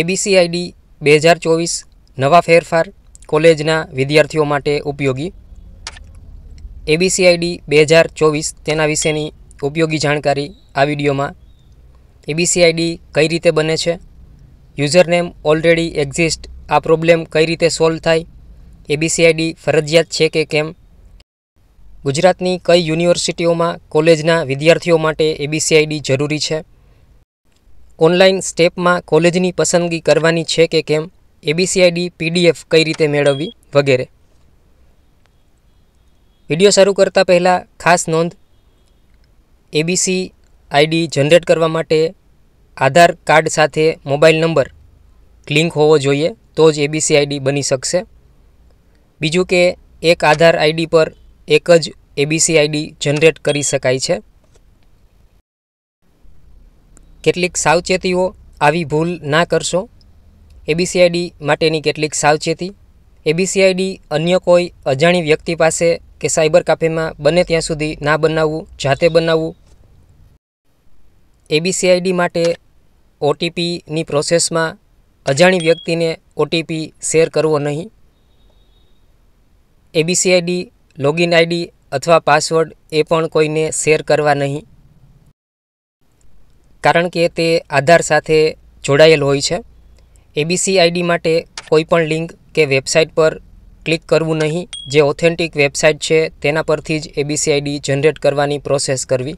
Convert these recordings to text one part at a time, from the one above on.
એબીસીઆઈડી બે હજાર ચોવીસ નવા ફેરફાર કોલેજના વિદ્યાર્થીઓ માટે ઉપયોગી એબીસીઆઈડી બે હજાર ચોવીસ તેના વિશેની ઉપયોગી જાણકારી આ વિડીયોમાં એબીસીઆઈડી કઈ રીતે બને છે યુઝરનેમ ઓલરેડી એક્ઝિસ્ટ આ પ્રોબ્લેમ કઈ રીતે સોલ્વ થાય એબીસીઆઈડી ફરજિયાત છે કે કેમ ગુજરાતની કઈ યુનિવર્સિટીઓમાં કોલેજના વિદ્યાર્થીઓ માટે એબીસીઆઈડી જરૂરી છે ઓનલાઈન સ્ટેપમાં કોલેજની પસંદગી કરવાની છે કે કેમ એબીસીઆઈડી પીડીએફ કઈ રીતે મેળવવી વગેરે વિડીયો શરૂ કરતાં પહેલાં ખાસ નોંધ એબીસી આઈડી જનરેટ કરવા માટે આધાર કાર્ડ સાથે મોબાઈલ નંબર લિંક હોવો જોઈએ તો જ એબીસી આઈડી બની શકશે બીજું કે એક આધાર આઈડી પર એક જ એબીસી આઈડી જનરેટ કરી શકાય છે કેટલીક સાવચેતીઓ આવી ભૂલ ના કરશો એબીસીઆઈડી માટેની કેટલીક સાવચેતી એબીસીઆઈડી અન્ય કોઈ અજાણી વ્યક્તિ પાસે કે સાયબર કાફેમાં બને ત્યાં સુધી ના બનાવવું જાતે બનાવવું એબીસીઆઈડી માટે ઓટીપીની પ્રોસેસમાં અજાણી વ્યક્તિને ઓટીપી શેર કરવો નહીં એબીસીઆઈડી લોગિન આઈડી અથવા પાસવર્ડ એ પણ કોઈને શેર કરવા નહીં કારણ કે તે આધાર સાથે જોડાયેલ હોય છે એબીસી આઈડી માટે કોઈપણ લિંક કે વેબસાઇટ પર ક્લિક કરવું નહીં જે ઓથેન્ટિક વેબસાઇટ છે તેના પરથી જ એબીસી આઈડી જનરેટ કરવાની પ્રોસેસ કરવી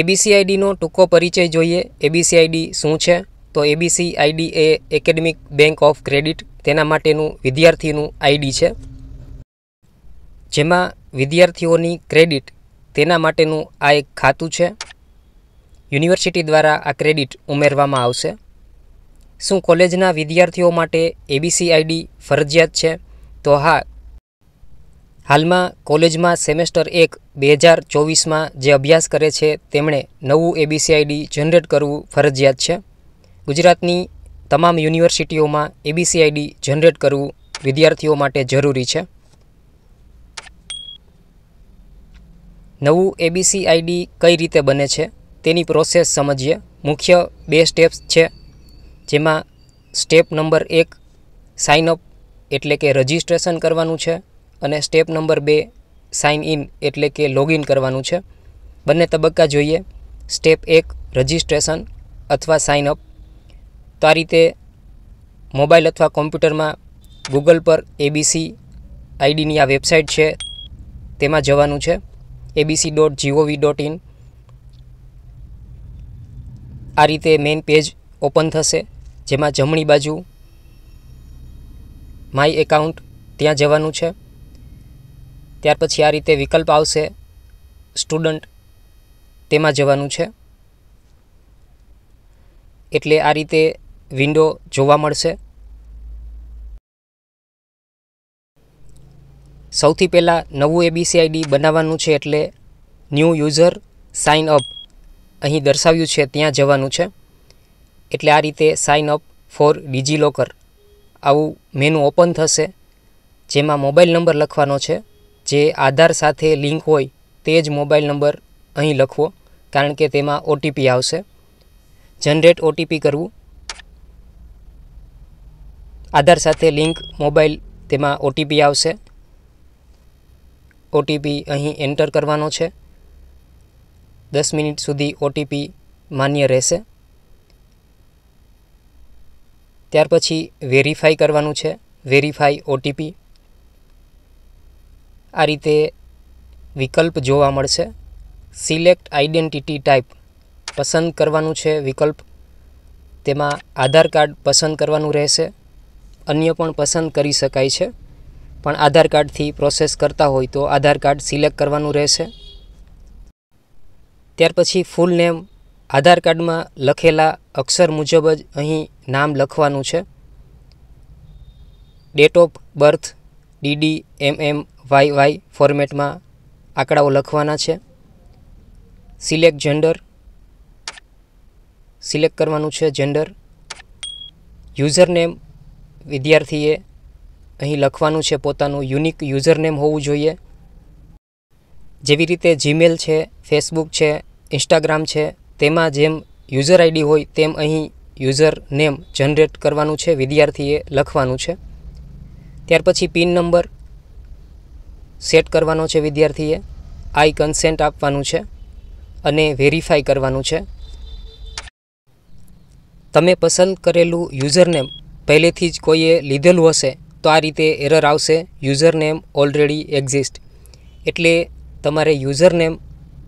એબીસી આઈડીનો ટૂંકો પરિચય જોઈએ એબીસી આઈડી શું છે તો એબીસી આઈડી એ એકેડેમિક બેંક ઓફ ક્રેડિટ તેના માટેનું વિદ્યાર્થીનું આઈડી છે જેમાં વિદ્યાર્થીઓની ક્રેડિટ તેના માટેનું આ એક ખાતું છે યુનિવર્સિટી દ્વારા આ ક્રેડિટ ઉમેરવામાં આવશે શું કોલેજના વિદ્યાર્થીઓ માટે એબીસી આઈડી ફરજિયાત છે તો હા હાલમાં કોલેજમાં સેમેસ્ટર એક બે હજાર ચોવીસમાં જે અભ્યાસ કરે છે તેમણે નવું એબીસી આઈડી જનરેટ કરવું ફરજિયાત છે ગુજરાતની તમામ યુનિવર્સિટીઓમાં એબીસી આઈડી જનરેટ કરવું વિદ્યાર્થીઓ માટે જરૂરી છે નવું એબીસી આઈડી કઈ રીતે બને છે તેની પ્રોસેસ સમજીએ મુખ્ય બે સ્ટેપ્સ છે જેમાં સ્ટેપ નંબર એક સાઇન અપ એટલે કે રજિસ્ટ્રેશન કરવાનું છે અને સ્ટેપ નંબર બે સાઇન ઇન એટલે કે લોગિન કરવાનું છે બંને તબક્કા જોઈએ સ્ટેપ એક રજિસ્ટ્રેશન અથવા સાઇન અપ તો આ રીતે મોબાઈલ અથવા કોમ્પ્યુટરમાં ગૂગલ પર એબીસી આઈડીની આ વેબસાઇટ છે તેમાં જવાનું છે ABC dot GOV dot in આ રીતે મેઇન પેજ ઓપન થશે જેમાં જમણી બાજુ માય એકાઉન્ટ ત્યાં જવાનું છે ત્યાર પછી આ રીતે વિકલ્પ આવશે સ્ટુડન્ટ તેમાં જવાનું છે એટલે આ રીતે વિન્ડો જોવા મળશે સૌથી પહેલાં નવું એબીસીઆઈડી બનાવવાનું છે એટલે ન્યૂ યુઝર સાઇન અપ અહીં દર્શાવ્યું છે ત્યાં જવાનું છે એટલે આ રીતે સાઇન અપ ફોર ડિજિલોકર આવું મેનુ ઓપન થશે જેમાં મોબાઈલ નંબર લખવાનો છે જે આધાર સાથે લિંક હોય તે જ મોબાઈલ નંબર અહીં લખવો કારણ કે તેમાં ઓટીપી આવશે જનરેટ ઓટીપી કરવું આધાર સાથે લિંક મોબાઈલ તેમાં ઓટીપી આવશે ઓટીપી અહીં એન્ટર કરવાનો છે દસ મિનિટ સુધી ઓટીપી માન્ય રહેશે ત્યાર પછી વેરીફાઈ કરવાનું છે વેરીફાઈ ઓટીપી આ રીતે વિકલ્પ જોવા મળશે સિલેક્ટ આઈડેન્ટિટી ટાઈપ પસંદ કરવાનું છે વિકલ્પ તેમાં આધાર કાર્ડ પસંદ કરવાનું રહેશે અન્ય પણ પસંદ કરી શકાય છે પણ આધાર કાર્ડથી પ્રોસેસ કરતા હોય તો આધાર કાર્ડ સિલેક્ટ કરવાનું રહેશે ત્યાર પછી ફૂલ નેમ આધાર કાર્ડમાં લખેલા અક્ષર મુજબ જ અહીં નામ લખવાનું છે date of birth DD M M Y Y ફોર્મેટમાં આંકડાઓ લખવાના છે સિલેક્ટ જેન્ડર સિલેક્ટ કરવાનું છે જેન્ડર યુઝર નેમ વિદ્યાર્થીએ અહીં લખવાનું છે પોતાનું યુનિક યુઝર નેમ હોવું જોઈએ જેવી રીતે જીમેલ છે ફેસબુક છે ઇન્સ્ટાગ્રામ છે તેમાં જેમ યુઝર આઈડી હોય તેમ અહીં યુઝર નેમ જનરેટ કરવાનું છે વિદ્યાર્થીએ લખવાનું છે ત્યાર પછી પિન નંબર સેટ કરવાનો છે વિદ્યાર્થીએ આઈ કન્સેન્ટ આપવાનું છે અને વેરીફાઈ કરવાનું છે તમે પસંદ કરેલું યુઝરનેમ પહેલેથી જ કોઈએ લીધેલું હશે તો આ રીતે એરર આવશે યુઝર નેમ ઓલરેડી એક્ઝિસ્ટ એટલે તમારે યુઝર નેમ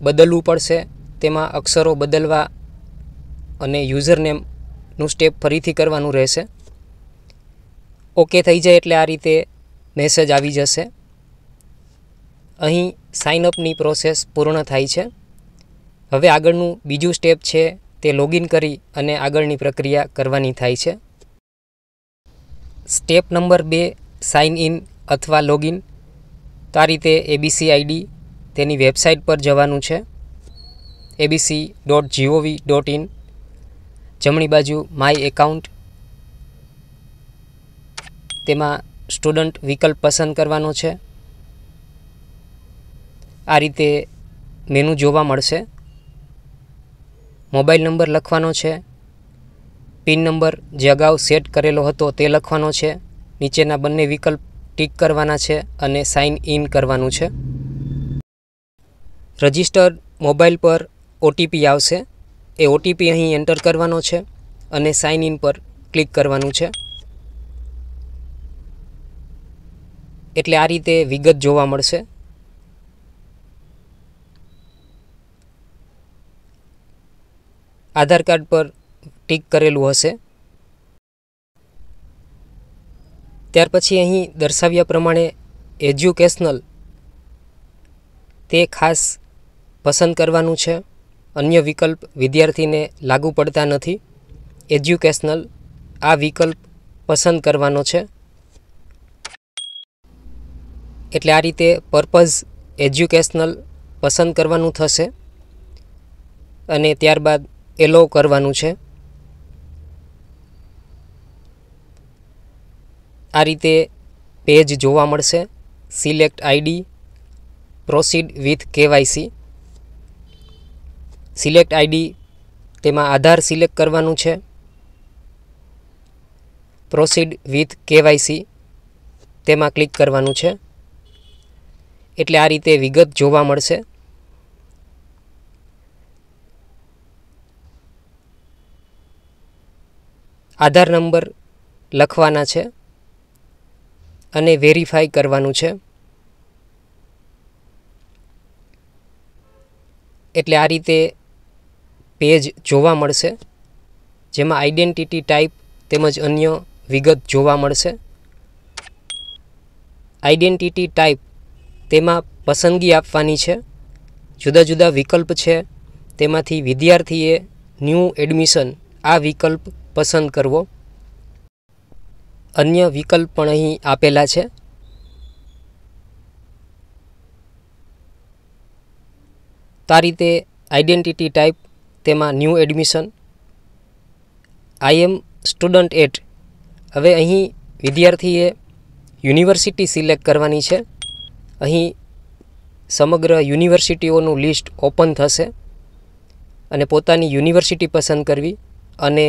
બદલવું પડશે તેમાં અક્ષરો બદલવા અને યુઝર નેમનું સ્ટેપ ફરીથી કરવાનું રહેશે ઓકે થઈ જાય એટલે આ રીતે મેસેજ આવી જશે અહીં સાઇનઅપની પ્રોસેસ પૂર્ણ થાય છે હવે આગળનું બીજું સ્ટેપ છે તે લોગિન કરી અને આગળની પ્રક્રિયા કરવાની થાય છે સ્ટેપ નંબર બે સાઇન ઇન અથવા લોગિન તો આ રીતે એબીસી આઈડી તેની વેબસાઇટ પર જવાનું છે ABC dot GOV dot in જમણી બાજુ માય એકાઉન્ટ તેમાં સ્ટુડન્ટ વિકલ્પ પસંદ કરવાનો છે આ રીતે મેનુ જોવા મળશે મોબાઈલ નંબર લખવાનો છે પિન નંબર જે અગાઉ સેટ કરેલો હતો તે લખવાનો છે નીચેના બંને વિકલ્પ ટીક કરવાના છે અને સાઇન ઇન કરવાનું છે રજિસ્ટર્ડ મોબાઈલ પર ઓટીપી આવશે એ ઓટીપી અહીં એન્ટર કરવાનો છે અને સાઇન ઇન પર ક્લિક કરવાનું છે એટલે આ રીતે વિગત જોવા મળશે આધાર કાર્ડ પર ટીક કરેલું હશે ત્યાર પછી અહીં દર્શાવ્યા પ્રમાણે એજ્યુકેશનલ તે ખાસ પસંદ કરવાનું છે અન્ય વિકલ્પ વિદ્યાર્થીને લાગુ પડતા નથી એજ્યુકેશનલ આ વિકલ્પ પસંદ કરવાનો છે એટલે આ રીતે પર્પઝ એજ્યુકેશનલ પસંદ કરવાનું થશે અને ત્યારબાદ એલો કરવાનું છે આ રીતે પેજ જોવા મળશે select ID proceed with KYC select ID તેમાં આધાર સિલેક્ટ કરવાનું છે પ્રોસીડ વિથ કેવાયસી તેમાં ક્લિક કરવાનું છે એટલે આ રીતે વિગત જોવા મળશે આધાર નંબર લખવાના છે અને વેરીફાઈ કરવાનું છે એટલે આ રીતે પેજ જોવા મળશે જેમાં આઈડેન્ટિટી ટાઈપ તેમજ અન્ય વિગત જોવા મળશે આઈડેન્ટિટી ટાઈપ તેમાં પસંદગી આપવાની છે જુદા જુદા વિકલ્પ છે તેમાંથી વિદ્યાર્થીએ ન્યૂ એડમિશન આ વિકલ્પ પસંદ કરવો અન્ય વિકલ્પ પણ અહીં આપેલા છે તો રીતે આઈડેન્ટિટી ટાઈપ તેમાં new admission I am student at હવે અહીં વિદ્યાર્થીએ યુનિવર્સિટી સિલેક્ટ કરવાની છે અહીં સમગ્ર યુનિવર્સિટીઓનું લિસ્ટ ઓપન થશે અને પોતાની યુનિવર્સિટી પસંદ કરવી અને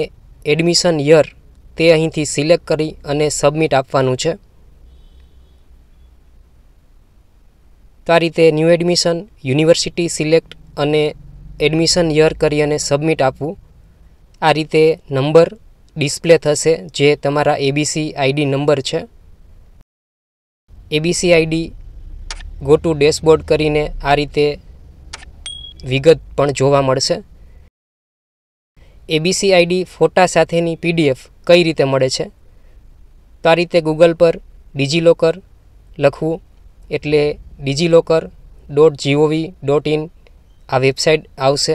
એડમિશન યર તે અહીંથી સિલેક્ટ કરી અને સબમિટ આપવાનું છે તો આ રીતે ન્યૂ એડમિશન યુનિવર્સિટી સિલેક્ટ અને એડમિશન યર કરી અને સબમિટ આપવું આ રીતે નંબર ડિસ્પ્લે થશે જે તમારા એબીસી આઈડી નંબર છે ABC ID go to dashboard કરીને આ રીતે વિગત પણ જોવા મળશે એબીસી આઈડી ફોટા સાથેની પીડીએફ કઈ રીતે મળે છે તો આ રીતે ગૂગલ પર ડિજિલોકર લખવું એટલે DigiLocker dot GOV dot in આ વેબસાઇટ આવશે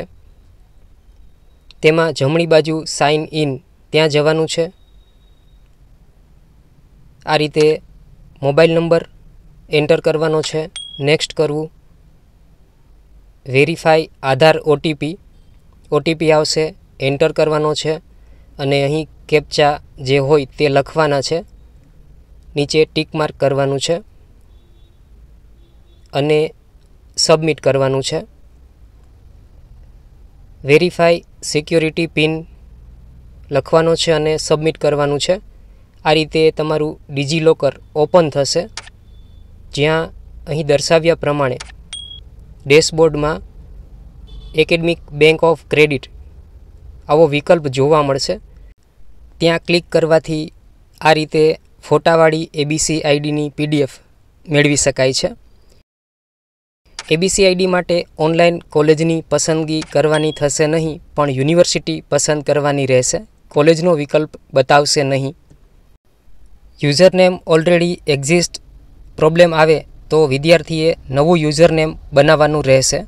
તેમાં જમણી બાજુ સાઇન ઇન ત્યાં જવાનું છે આ રીતે મોબાઈલ નંબર એન્ટર કરવાનો છે નેક્સ્ટ કરવું વેરીફાઈ આધાર ઓટીપી ઓટીપી આવશે એન્ટર કરવાનો છે અને અહીં કેપ્ચા જે હોય તે લખવાના છે નીચે ટીક માર્ક કરવાનું છે અને સબમિટ કરવાનું છે વેરીફાઈ સિક્યોરિટી પિન લખવાનો છે અને સબમિટ કરવાનું છે આ રીતે તમારું ડિજિલોકર ઓપન થશે જ્યાં અહીં દર્શાવ્યા પ્રમાણે ડેશબોર્ડમાં એકેડમિક બેંક ઓફ ક્રેડિટ આવો વિકલ્પ જોવા મળશે ત્યાં ક્લિક કરવાથી આ રીતે ફોટાવાળી એબીસી આઈડીની પીડીએફ મેળવી શકાય છે એબીસી આઈડી માટે ઓનલાઈન કોલેજની પસંદગી કરવાની થશે નહીં પણ યુનિવર્સિટી પસંદ કરવાની રહેશે કોલેજનો વિકલ્પ બતાવશે નહીં યુઝરનેમ ઓલરેડી એક્ઝિસ્ટ પ્રોબ્લેમ આવે તો વિદ્યાર્થીએ નવું યુઝરનેમ બનાવવાનું રહેશે